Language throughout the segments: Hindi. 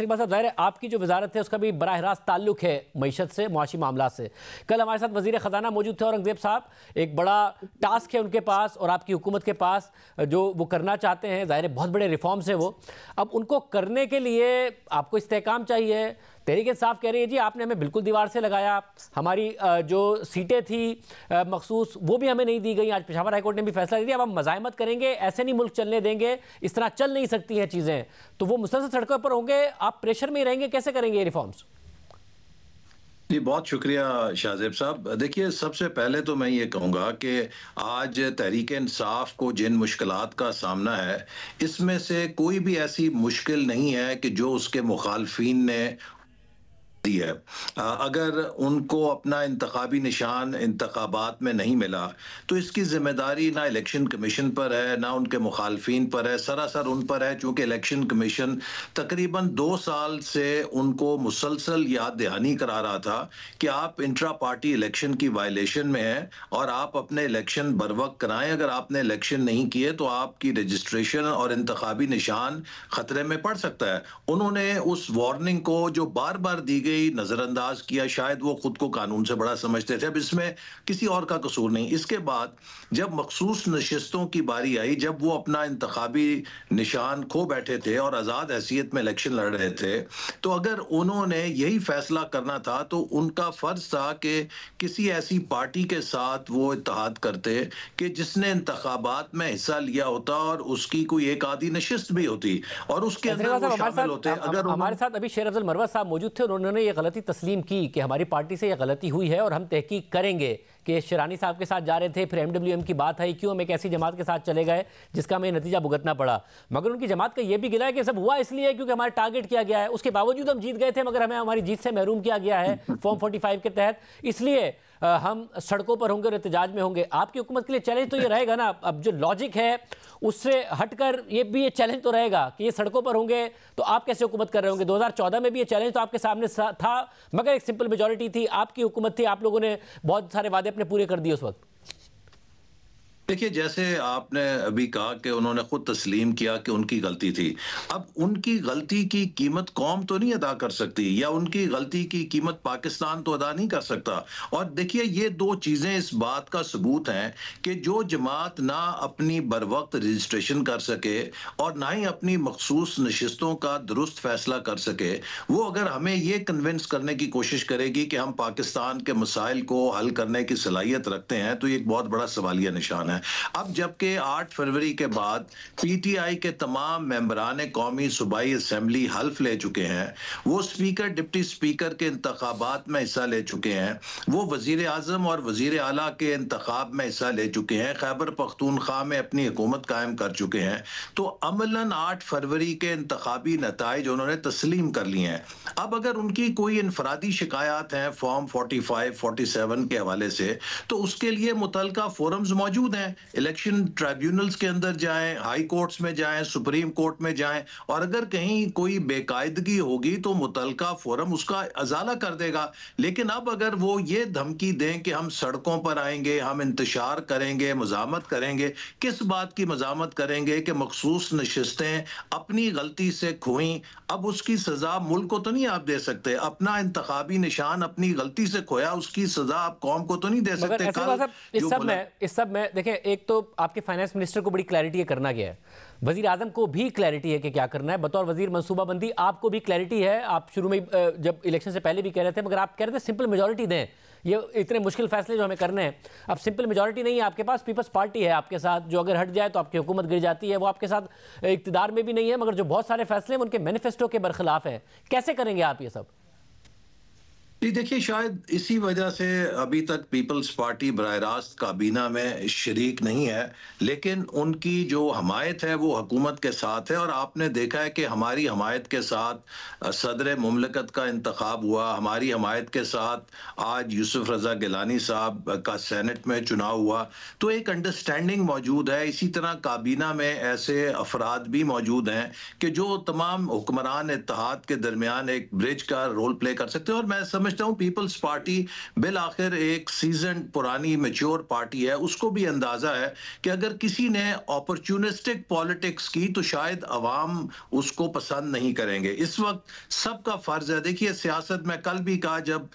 अच्छा साहब जाहिर है आपकी जो वजारत है उसका भी बरह रास्त ताल्लुक है मीशत से मुआशी मामला से कल हमारे साथ वजीर ख़जाना मौजूद थे औरंगजेब साहब एक बड़ा टास्क है उनके पास और आपकी हुकूमत के पास जो वो करना चाहते हैं ज़ाहिर बहुत बड़े रिफॉर्म्स हैं वो अब उनको करने के लिए आपको इस्तेकाम चाहिए तहरीक इंसाफ कह रही है जी आपने हमें बिल्कुल दीवार से लगाया हमारी जो सीटें थी मखसूस वो भी हमें नहीं दी गई आज पिशावर हाईकोर्ट ने भी फैसला दिया अब हम मजामत करेंगे ऐसे नहीं मुल्क चलने देंगे इस तरह चल नहीं सकती हैं चीज़ें तो वो मुसलसल सड़कों पर होंगे आप प्रेशर में ही रहेंगे कैसे करेंगे ये रिफॉर्म्स जी बहुत शुक्रिया शाहजेब साहब देखिए सबसे पहले तो मैं ये कहूँगा कि आज तहरीक इंसाफ को जिन मुश्किल का सामना है इसमें से कोई भी ऐसी मुश्किल नहीं है कि जो उसके मुखालफी ने दी है अगर उनको अपना इंतबी निशान इंतबात में नहीं मिला तो इसकी जिम्मेदारी ना इलेक्शन कमीशन पर है ना उनके मुखालफी पर है सरासर उन पर है चूँकि इलेक्शन कमीशन तकरीबन दो साल से उनको मुसलसल याद दहानी करा रहा था कि आप इंट्रा पार्टी इलेक्शन की वायलेशन में हैं और आप अपने इलेक्शन बर वक्त कराएं अगर आपने इलेक्शन नहीं किए तो आपकी रजिस्ट्रेशन और इंतबी निशान खतरे में पड़ सकता है उन्होंने उस वार्निंग को जो बार बार दी गई गई नज़रअंदाज किया शायद वो खुद को कानून से बड़ा समझते थे अब इसमें किसी और का कसूर नहीं इसके बाद जब मखसूस नशस्तों की बारी आई जब वो अपना इंतबी निशान खो बैठे थे और आज़ाद हैसियत में इलेक्शन लड़ रहे थे तो अगर उन्होंने यही फैसला करना था तो उनका फ़र्ज था कि किसी ऐसी पार्टी के साथ वो इतिहाद करते कि जिसने इंतबात में हिस्सा लिया होता और उसकी कोई एक आधी नशस्त भी होती और उसके अंदर शामिल होते अगर हमारे साथ अभी शेर अफजल मरवा साहब मौजूद थे उन्होंने उन्होंने ये गलती तस्लीम की कि हमारी पार्टी से ये गलती हुई है और हम तहकीक करेंगे कि शरानी साहब के साथ जा रहे थे फिर एम की बात आई क्यों हम एक ऐसी जमात के साथ चले गए जिसका हमें नतीजा भुगतना पड़ा मगर उनकी जमात का यह भी गिला है कि सब हुआ इसलिए क्योंकि हमारा टारगेट किया गया है उसके बावजूद हम जीत गए थे मगर हमें हमारी जीत से महरूम किया गया है फॉर्म फोर्टी के तहत इसलिए हम सड़कों पर होंगे और एहतजाज में होंगे आपकी हुकूमत के लिए चैलेंज तो ये रहेगा ना अब जो लॉजिक है उससे हटकर ये भी ये चैलेंज तो रहेगा कि ये सड़कों पर होंगे तो आप कैसे हुकूमत कर रहे होंगे 2014 में भी ये चैलेंज तो आपके सामने सा, था मगर एक सिंपल मेजोरिटी थी आपकी हुकूमत थी आप लोगों ने बहुत सारे वादे अपने पूरे कर दिए उस वक्त देखिए जैसे आपने अभी कहा कि उन्होंने खुद तस्लीम किया कि उनकी गलती थी अब उनकी गलती की कीमत कौम तो नहीं अदा कर सकती या उनकी गलती की कीमत पाकिस्तान तो अदा नहीं कर सकता और देखिए ये दो चीज़ें इस बात का सबूत हैं कि जो जमात ना अपनी बर वक्त रजिस्ट्रेशन कर सके और ना ही अपनी मखसूस नशस्तों का दुरुस्त फैसला कर सके वो अगर हमें ये कन्विंस करने की कोशिश करेगी कि हम पाकिस्तान के मसाइल को हल करने की सलाहियत रखते हैं तो ये एक बहुत बड़ा सवालिया निशान है है अब जबकि 8 फरवरी के बाद पीटीआई के तमाम मेम्बरान कौमी सूबाई असम्बली हल्फ ले चुके हैं वो स्पीकर डिप्टी स्पीकर के इंतबात में हिस्सा ले चुके हैं वो वजीर अजम और वजीर अला के इंतब में हिस्सा ले चुके हैं खैबर पख्तूनख्वा में अपनी हुकूमत कायम कर चुके हैं तो अमला आठ फरवरी के इंतबी नतज उन्होंने तस्लीम कर लिए हैं अब अगर उनकी कोई इनफरादी शिकायत हैं form forty five forty seven के हवाले से तो उसके लिए मुतल फोरम्स मौजूद हैं इलेक्शन ट्रिब्यूनल्स के अंदर जाएं हाई कोर्ट्स में जाएं सुप्रीम कोर्ट में जाएं और अगर कहीं कोई बेकायदगी होगी तो मुतल फोरम उसका अजाला कर देगा लेकिन अब अगर वो ये धमकी दें कि हम सड़कों पर आएंगे हम इंतजार करेंगे मजामत करेंगे किस बात की मजामत करेंगे कि मखसूस नशस्तें अपनी गलती से खोई अब उसकी सजा मुल्क को तो नहीं आप दे सकते अपना इंतबी निशान अपनी गलती से खोया उसकी सजा आप कौम को तो नहीं दे सकते इस सब में इस सब में देखें एक तो आपके फाइनेंस मिनिस्टर को बड़ी क्लैरिटी है करना क्या है वजीर आजम को भी क्लैरिटी है कि क्या करना है बतौर वजीर मनसूबाबंदी आपको भी क्लैरिटी है आप शुरू में जब इलेक्शन से पहले भी कह रहे थे मगर आप कह रहे थे सिंपल मेजोरिटी दें ये इतने मुश्किल फैसले जो हमें करने हैं अब सिंपल मेजोरिटी नहीं है आपके पास पीपल्स पार्टी है आपके साथ जो अगर हट जाए तो आपकी हुकूमत गिर जाती है वो आपके साथ इकतदार में भी नहीं है मगर जो बहुत सारे फैसले हैं उनके मैनिफेस्टो के बरखिलाफ है कैसे करेंगे आप ये सब जी देखिए शायद इसी वजह से अभी तक पीपल्स पार्टी बर रास्त काबीना में शरीक नहीं है लेकिन उनकी जो हमायत है वो हकूमत के साथ है और आपने देखा है कि हमारी हमायत के साथ सदर ममलकत का इंतखब हुआ हमारी हमायत के साथ आज यूसुफ रज़ा गिलानी साहब का सेनेट में चुनाव हुआ तो एक अंडरस्टैंडिंग मौजूद है इसी तरह काबीना में ऐसे अफराद भी मौजूद हैं कि जो तमाम हुक्मरान इतिहाद के दरमियान एक ब्रिज का रोल प्ले कर सकते हैं और मैं समझ समझता हूँ पीपल्स पार्टी बिल आखिर एक सीजन पुरानी मेच्योर पार्टी है उसको भी अंदाजा है कि अगर किसी ने अपॉर्चुनिस्टिक पॉलिटिक्स की तो शायद अवाम उसको पसंद नहीं करेंगे इस वक्त सबका फर्ज है देखिए सियासत में कल भी कहा जब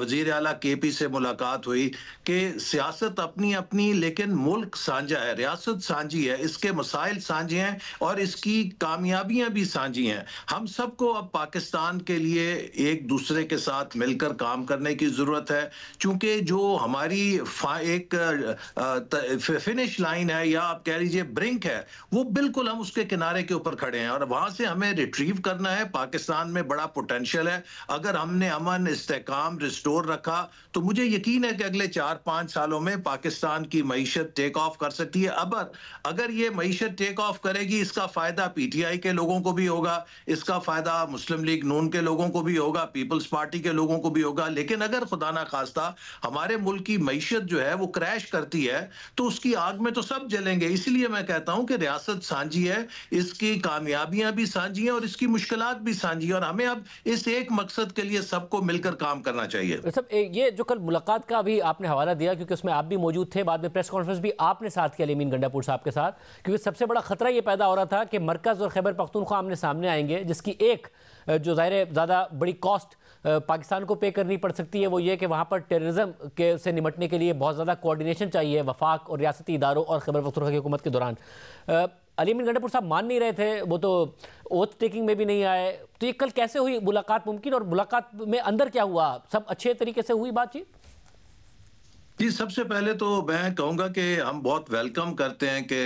वजीर अला के पी से मुलाकात हुई कि सियासत अपनी अपनी लेकिन मुल्क साझा है रियासत साझी है इसके मसाइल साझे हैं और इसकी कामयाबियां भी साझी हैं हम सबको अब पाकिस्तान के लिए एक दूसरे के साथ मिलकर मिलकर काम करने की ज़रूरत है क्योंकि जो हमारी एक फिनिश लाइन है या आप कह लीजिए ब्रिंक है वो बिल्कुल हम उसके किनारे के ऊपर खड़े हैं और वहां से हमें रिट्रीव करना है पाकिस्तान में बड़ा पोटेंशियल है अगर हमने अमन इस्तेकाम रिस्टोर रखा तो मुझे यकीन है कि अगले चार पांच सालों में पाकिस्तान की मीशत टेक ऑफ कर सकती है अब अगर ये मीशत टेक ऑफ करेगी इसका फ़ायदा पीटीआई के लोगों को भी होगा इसका फ़ायदा मुस्लिम लीग नून के लोगों को भी होगा पीपल्स पार्टी के लोगों को को भी होगा लेकिन अगर खुदा ना खास्ता हमारे मुल्क की मीशत जो है वो क्रैश करती है तो उसकी आग में तो सब जलेंगे इसलिए मैं कहता हूं कि रियासत सांझी है इसकी कामयाबियां भी सांझी हैं और इसकी मुश्किल भी सांझी हैं और हमें अब इस एक मकसद के लिए सबको मिलकर काम करना चाहिए तो सब ये जो कल मुलाकात का भी आपने हवाला दिया क्योंकि उसमें आप भी मौजूद थे बाद में प्रेस कॉन्फ्रेंस भी आपने साथ किया लेमिन गंडापुर साहब के साथ क्योंकि सबसे बड़ा खतरा ये पैदा हो रहा था कि मरकज़ और खैबर पख्तूनख्वा आमने सामने आएंगे जिसकी एक जो ज़ाहिर ज़्यादा बड़ी कॉस्ट पाकिस्तान को पे करनी पड़ सकती है वो ये कि वहाँ पर टेररिज्म के से निपटने के लिए बहुत ज़्यादा कोऑर्डिनेशन चाहिए वफाक और रियासती इदारों और खबर वक्त की हुकूमत के दौरान अलीम गंडापुर साहब मान नहीं रहे थे वो तो ओथ टेकिंग में भी नहीं आए तो ये कल कैसे हुई मुलाकात मुमकिन और मुलाकात में अंदर क्या हुआ सब अच्छे तरीके से हुई बातचीत जी सबसे पहले तो मैं कहूँगा कि हम बहुत वेलकम करते हैं कि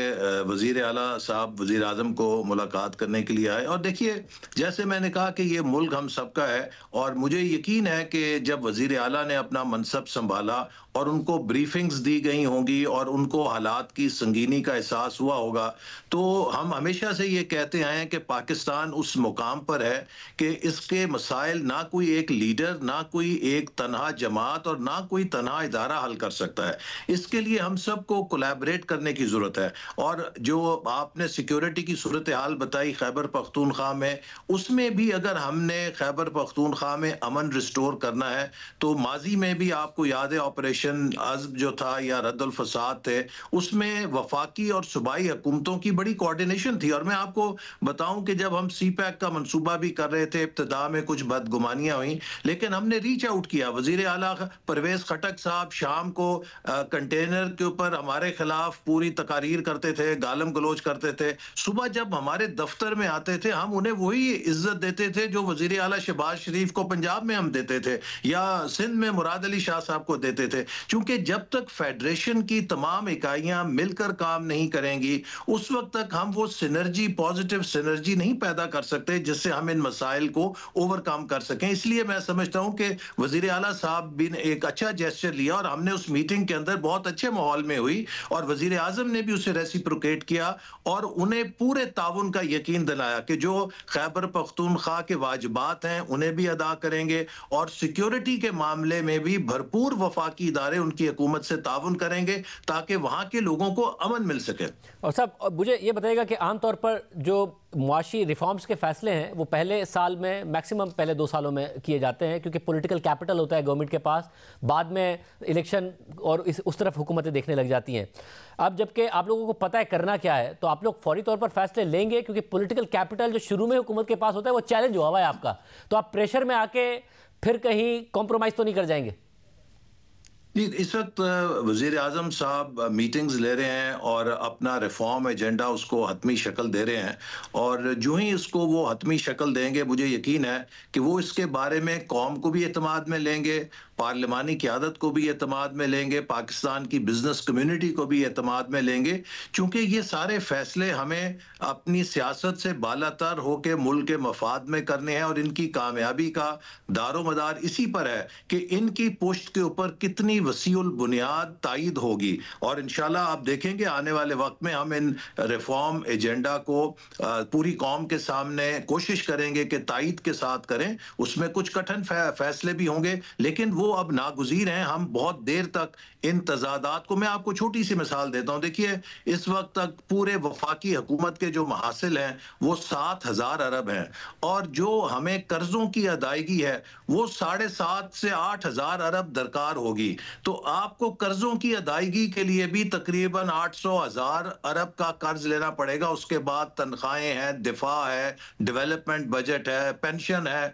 वजीर अला साहब वजीर अजम को मुलाकात करने के लिए आए और देखिए जैसे मैंने कहा कि ये मुल्क हम सबका है और मुझे यकीन है कि जब वजीर अला ने अपना मनसब संभाला और उनको ब्रीफिंग्स दी गई होंगी और उनको हालात की संगीनी का एहसास हुआ होगा तो हम हमेशा से ये कहते आए हैं कि पाकिस्तान उस मुकाम पर है कि इसके मसाइल ना कोई एक लीडर ना कोई एक तनहा जमात और ना कोई तनहा इदारा हल कर सकता है इसके लिए हम सबको कोलेबरेट करने की ज़रूरत है और जो आपने सिक्योरिटी की सूरत हाल बताई खैबर पख्तूनख्वा में उसमें भी अगर हमने खैबर पख्तूनख्वा में अमन रिस्टोर करना है तो माजी में भी आपको याद है ऑपरेशन मिशन अजब जो था या रद्दलफसाद थे उसमें वफाकी और सूबाई हुकूमतों की बड़ी कोऑर्डिनेशन थी और मैं आपको बताऊं कि जब हम सी पैक का मनसूबा भी कर रहे थे इब्तदा में कुछ बदगुमानियाँ हुई लेकिन हमने रीच आउट किया वजीर अला परवेज खटक साहब शाम को कंटेनर के ऊपर हमारे खिलाफ पूरी तकारीर करते थे गालम गलोच करते थे सुबह जब हमारे दफ्तर में आते थे हम उन्हें वही इज्जत देते थे जो वजीर अला शहबाज शरीफ को पंजाब में हम देते थे या सिंध में मुराद अली शाह साहब को देते थे क्योंकि जब तक फेडरेशन की तमाम इकाइयां मिलकर काम नहीं करेंगी उस वक्त तक हम वो सिनर्जी पॉजिटिव सिनर्जी नहीं पैदा कर सकते जिससे हम इन मसाइल को ओवरकम कर सकें इसलिए मैं समझता हूं कि वजीर अला साहब भी ने एक अच्छा जेस्चर लिया और हमने उस मीटिंग के अंदर बहुत अच्छे माहौल में हुई और वजीर आजम ने भी उसे रेसिप्रोकेट किया और उन्हें पूरे ताउन का यकीन दिलाया कि जो खैबर पख्तूनख्वा के वाजबात हैं उन्हें भी अदा करेंगे और सिक्योरिटी के मामले में भी भरपूर वफाकी इदारे उनकी हकूमत से ताउन करेंगे ताकि वहाँ के लोगों को अमन मिल सके और सब मुझे ये बताइएगा कि आमतौर पर जो मुआशी रिफॉर्म्स के फैसले हैं वो पहले साल में मैक्सिमम पहले दो सालों में किए जाते हैं क्योंकि पॉलिटिकल कैपिटल होता है गवर्नमेंट के पास बाद में इलेक्शन और इस उस तरफ हुकूमतें देखने लग जाती हैं अब जबकि आप लोगों को पता है करना क्या है तो आप लोग फौरी तौर पर फैसले लेंगे क्योंकि पोलिटिकल कैपिटल जो शुरू में हुकूमत के पास होता है वो चैलेंज हुआ हुआ है आपका तो आप प्रेशर में आके फिर कहीं कॉम्प्रोमाइज़ तो नहीं कर जाएंगे इस वक्त वजीर अजम साहब मीटिंग्स ले रहे हैं और अपना रिफॉर्म एजेंडा उसको हतमी शक्ल दे रहे हैं और जो ही इसको वो हतमी शक्ल देंगे मुझे यकीन है कि वो इसके बारे में कौम को भी अतमाद में लेंगे पार्लिमानी क्यादत को भी अतमाद में लेंगे पाकिस्तान की बिजनेस कम्यूनिटी को भी अतमाद में लेंगे क्योंकि ये सारे फैसले हमें अपनी सियासत से बालातर होकर मुल्क के मफाद में करने हैं और इनकी कामयाबी का दारो मदार इसी पर है कि इनकी पोस्ट के ऊपर कितनी वसील बुनियाद तइद होगी और इन आप देखेंगे आने वाले वक्त में हम इन रिफॉर्म एजेंडा को पूरी कौम के सामने कोशिश करेंगे कि तइद के साथ करें उसमें कुछ कठिन फैसले भी होंगे लेकिन वो अब नागुजीर हैं हम बहुत देर तक इन तजादात को मैं आपको छोटी सी मिसाल देता हूँ देखिए इस वक्त तक पूरे वफाकी हुकूमत के जो महासिल हैं वो सात हज़ार अरब हैं और जो हमें कर्ज़ों की अदायगी है वो साढ़े सात से आठ हज़ार अरब दरकार होगी तो आपको कर्ज़ों की अदायगी के लिए भी तकरीबन आठ सौ हज़ार अरब का कर्ज लेना पड़ेगा उसके बाद तनख्वाहें हैं दिफा है डेवलपमेंट बजट है पेंशन है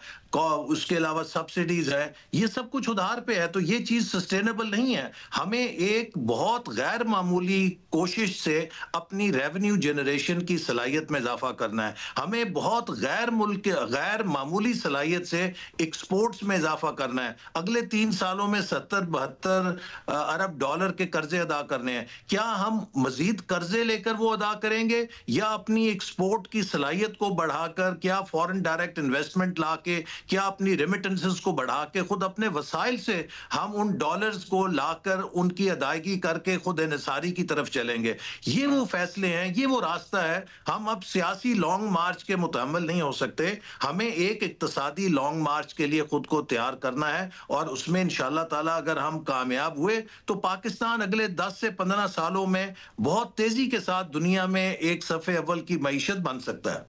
उसके अलावा सब्सिडीज है ये सब कुछ उधार पे है तो ये चीज सस्टेनेबल नहीं है हमें एक बहुत गैर मामूली कोशिश से अपनी रेवेन्यू जनरेशन की सलाहियत में इजाफा करना है हमें बहुत गैर मुल्क गैर मामूली सलाहियत से एक्सपोर्ट्स में इजाफा करना है अगले तीन सालों में सत्तर बहत्तर अरब डॉलर के कर्जे अदा करने हैं क्या हम मजीद कर्जे लेकर वो अदा करेंगे या अपनी एक्सपोर्ट की सलाहियत को बढ़ाकर क्या फॉरन डायरेक्ट इन्वेस्टमेंट ला के क्या अपनी रेमिटेंसेस को बढ़ा के खुद अपने वसाइल से हम उन डॉलर्स को लाकर उनकी अदायगी करके खुद इनसारी की तरफ चलेंगे ये वो फैसले हैं ये वो रास्ता है हम अब सियासी लॉन्ग मार्च के मुतमल नहीं हो सकते हमें एक इकतसादी लॉन्ग मार्च के लिए खुद को तैयार करना है और उसमें इन ताला अगर हम कामयाब हुए तो पाकिस्तान अगले दस से पंद्रह सालों में बहुत तेजी के साथ दुनिया में एक सफ़े अव्वल की मीशत बन सकता है